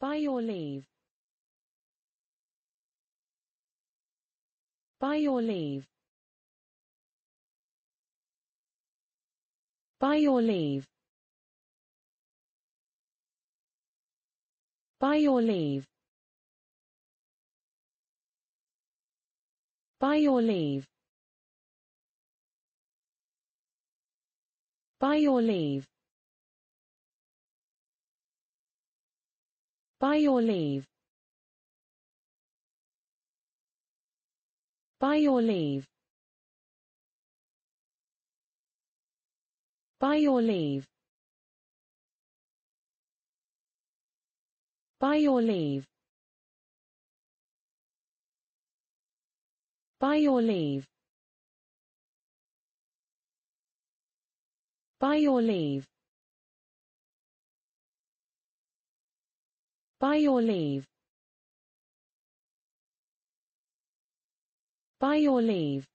By your leave. By your leave. By your leave. By your leave. By your leave. By your leave. By your leave. By your leave. By your leave. By your leave. By your leave. By your leave. By your leave. By your leave.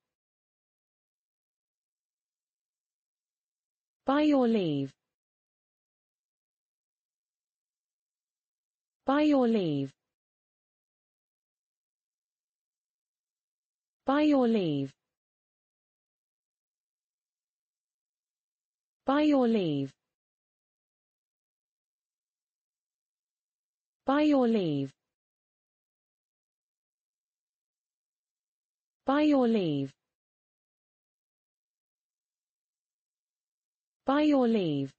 By your leave. By your leave. By your leave. By your leave. By your leave. By your leave. By your leave.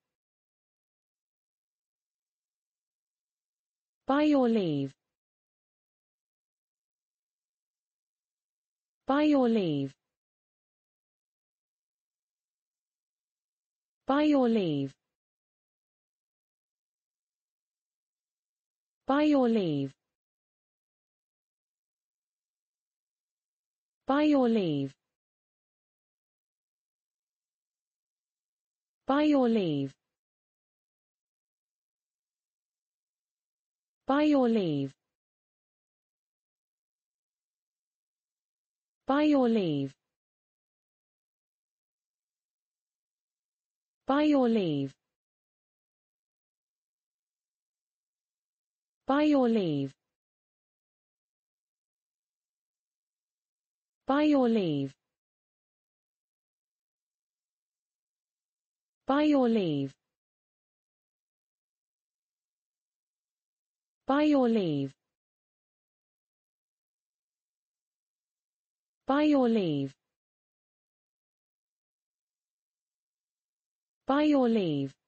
By your leave. By your leave. By your leave. By your leave. By your leave. By your leave. By your leave. By your leave. By your leave. By your leave. By your leave. By your leave. By your leave. By your leave. By your leave.